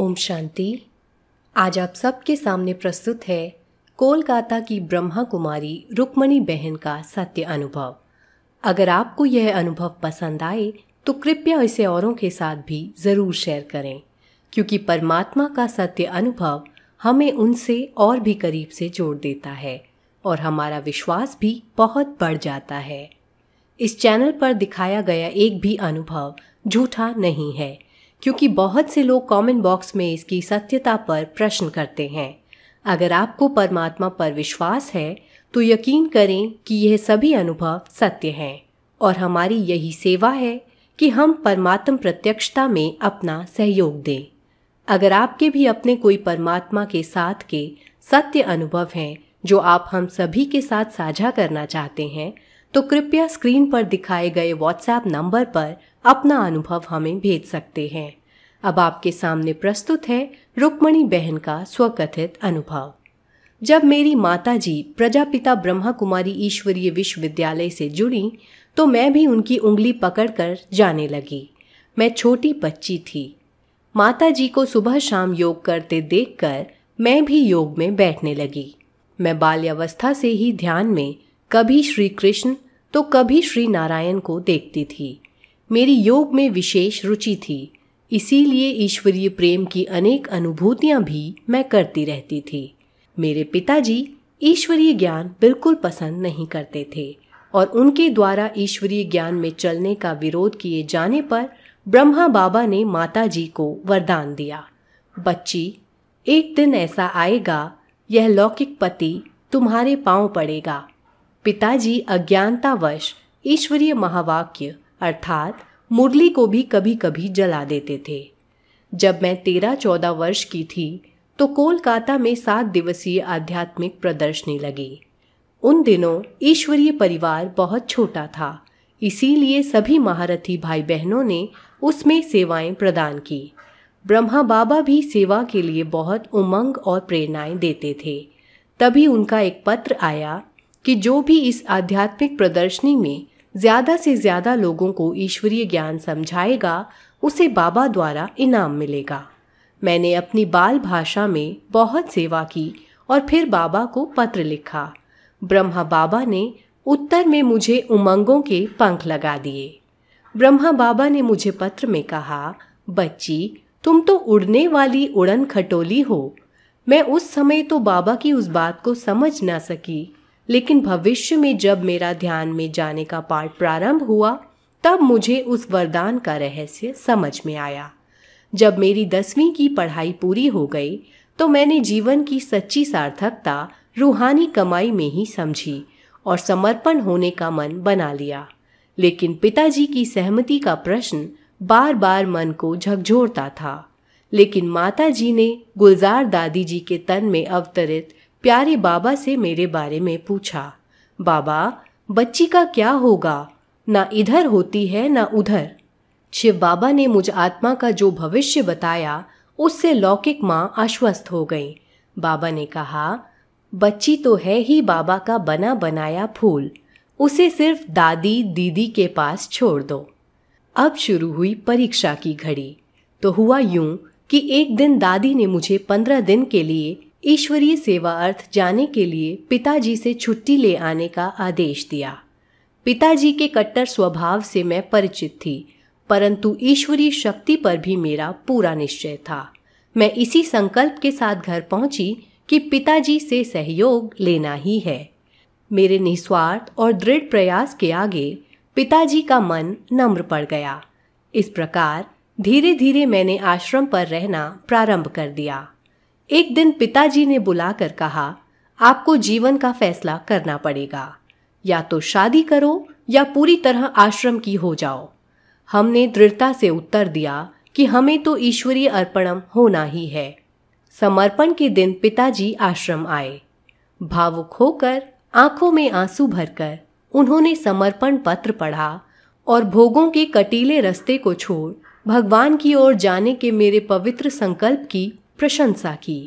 ओम शांति आज आप सबके सामने प्रस्तुत है कोलकाता की ब्रह्मा कुमारी रुक्मणी बहन का सत्य अनुभव अगर आपको यह अनुभव पसंद आए तो कृपया इसे औरों के साथ भी ज़रूर शेयर करें क्योंकि परमात्मा का सत्य अनुभव हमें उनसे और भी करीब से जोड़ देता है और हमारा विश्वास भी बहुत बढ़ जाता है इस चैनल पर दिखाया गया एक भी अनुभव झूठा नहीं है क्योंकि बहुत से लोग कमेंट बॉक्स में इसकी सत्यता पर प्रश्न करते हैं अगर आपको परमात्मा पर विश्वास है तो यकीन करें कि यह सभी अनुभव सत्य हैं और हमारी यही सेवा है कि हम परमात्म प्रत्यक्षता में अपना सहयोग दें अगर आपके भी अपने कोई परमात्मा के साथ के सत्य अनुभव हैं जो आप हम सभी के साथ साझा करना चाहते हैं तो कृपया स्क्रीन पर दिखाए गए व्हाट्सएप नंबर पर अपना अनुभव हमें भेज सकते हैं अब आपके सामने प्रस्तुत है रुक्मणी बहन का स्वकथित अनुभव जब मेरी माता जी प्रजापिता ब्रह्मा कुमारी ईश्वरीय विश्वविद्यालय से जुड़ी तो मैं भी उनकी उंगली पकड़कर जाने लगी मैं छोटी बच्ची थी माता जी को सुबह शाम योग करते देखकर मैं भी योग में बैठने लगी मैं बाल्यावस्था से ही ध्यान में कभी श्री कृष्ण तो कभी श्री नारायण को देखती थी मेरी योग में विशेष रुचि थी इसीलिए ईश्वरीय प्रेम की अनेक अनुभूतियां भी मैं करती रहती थी मेरे पिताजी ईश्वरीय ज्ञान बिल्कुल पसंद नहीं करते थे और उनके द्वारा ईश्वरीय ज्ञान में चलने का विरोध किए जाने पर ब्रह्मा बाबा ने माता जी को वरदान दिया बच्ची एक दिन ऐसा आएगा यह लौकिक पति तुम्हारे पांव पड़ेगा पिताजी अज्ञानतावश ईश्वरीय महावाक्य अर्थात मुरली को भी कभी कभी जला देते थे जब मैं तेरह चौदह वर्ष की थी तो कोलकाता में सात दिवसीय आध्यात्मिक प्रदर्शनी लगी उन दिनों ईश्वरीय परिवार बहुत छोटा था इसीलिए सभी महारथी भाई बहनों ने उसमें सेवाएं प्रदान की ब्रह्मा बाबा भी सेवा के लिए बहुत उमंग और प्रेरणाएं देते थे तभी उनका एक पत्र आया कि जो भी इस आध्यात्मिक प्रदर्शनी में ज्यादा से ज्यादा लोगों को ईश्वरीय ज्ञान समझाएगा उसे बाबा द्वारा इनाम मिलेगा मैंने अपनी बाल भाषा में बहुत सेवा की और फिर बाबा को पत्र लिखा ब्रह्मा बाबा ने उत्तर में मुझे उमंगों के पंख लगा दिए ब्रह्मा बाबा ने मुझे पत्र में कहा बच्ची तुम तो उड़ने वाली उड़न खटोली हो मैं उस समय तो बाबा की उस बात को समझ ना सकी लेकिन भविष्य में जब मेरा ध्यान में जाने का पाठ प्रारंभ हुआ तब मुझे उस वरदान का रहस्य समझ में आया जब मेरी दसवीं की पढ़ाई पूरी हो गई तो मैंने जीवन की सच्ची सार्थकता रूहानी कमाई में ही समझी और समर्पण होने का मन बना लिया लेकिन पिताजी की सहमति का प्रश्न बार बार मन को झकझोरता था लेकिन माता जी ने गुलजार दादी जी के तन में अवतरित प्यारे बाबा से मेरे बारे में पूछा बाबा बच्ची का क्या होगा ना इधर होती है ना उधर शिव बाबा ने मुझ आत्मा का जो भविष्य बताया उससे लौकिक माँ आश्वस्त हो गई बाबा ने कहा बच्ची तो है ही बाबा का बना बनाया फूल उसे सिर्फ दादी दीदी के पास छोड़ दो अब शुरू हुई परीक्षा की घड़ी तो हुआ यूं कि एक दिन दादी ने मुझे पंद्रह दिन के लिए ईश्वरीय सेवा अर्थ जाने के लिए पिताजी से छुट्टी ले आने का आदेश दिया पिताजी के कट्टर स्वभाव से मैं परिचित थी परंतु ईश्वरीय शक्ति पर भी मेरा पूरा निश्चय था मैं इसी संकल्प के साथ घर पहुंची कि पिताजी से सहयोग लेना ही है मेरे निस्वार्थ और दृढ़ प्रयास के आगे पिताजी का मन नम्र पड़ गया इस प्रकार धीरे धीरे मैंने आश्रम पर रहना प्रारंभ कर दिया एक दिन पिताजी ने बुलाकर कहा आपको जीवन का फैसला करना पड़ेगा या तो शादी करो या पूरी तरह आश्रम की हो जाओ हमने दृढ़ता से उत्तर दिया कि हमें तो ईश्वरीय अर्पणम होना ही है समर्पण के दिन पिताजी आश्रम आए भावुक होकर आंखों में आंसू भरकर उन्होंने समर्पण पत्र पढ़ा और भोगों के कटीले रस्ते को छोड़ भगवान की ओर जाने के मेरे पवित्र संकल्प की प्रशंसा की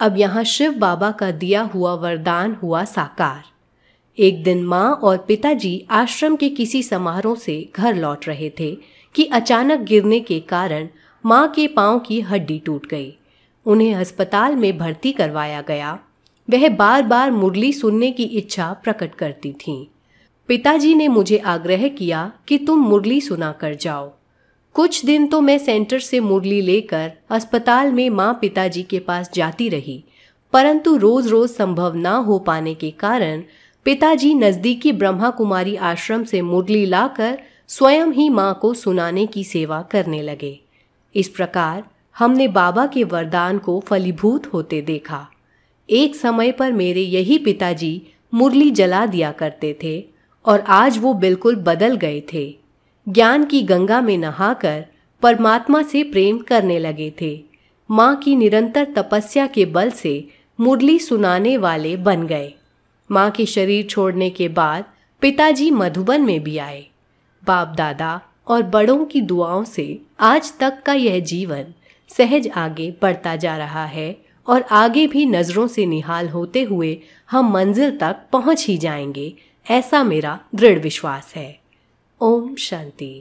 अब यहाँ शिव बाबा का दिया हुआ वरदान हुआ साकार एक दिन माँ और पिताजी आश्रम के किसी समारोह से घर लौट रहे थे कि अचानक गिरने के कारण माँ के पाँव की हड्डी टूट गई उन्हें अस्पताल में भर्ती करवाया गया वह बार बार मुरली सुनने की इच्छा प्रकट करती थीं। पिताजी ने मुझे आग्रह किया कि तुम मुरली सुना कर जाओ कुछ दिन तो मैं सेंटर से मुरली लेकर अस्पताल में माँ पिताजी के पास जाती रही परंतु रोज रोज संभव ना हो पाने के कारण पिताजी नज़दीकी ब्रह्मा कुमारी आश्रम से मुरली लाकर स्वयं ही माँ को सुनाने की सेवा करने लगे इस प्रकार हमने बाबा के वरदान को फलीभूत होते देखा एक समय पर मेरे यही पिताजी मुरली जला दिया करते थे और आज वो बिल्कुल बदल गए थे ज्ञान की गंगा में नहाकर परमात्मा से प्रेम करने लगे थे माँ की निरंतर तपस्या के बल से मुरली सुनाने वाले बन गए माँ के शरीर छोड़ने के बाद पिताजी मधुबन में भी आए बाप दादा और बड़ों की दुआओं से आज तक का यह जीवन सहज आगे बढ़ता जा रहा है और आगे भी नज़रों से निहाल होते हुए हम मंजिल तक पहुंच ही जाएंगे ऐसा मेरा दृढ़ विश्वास है ओम शांति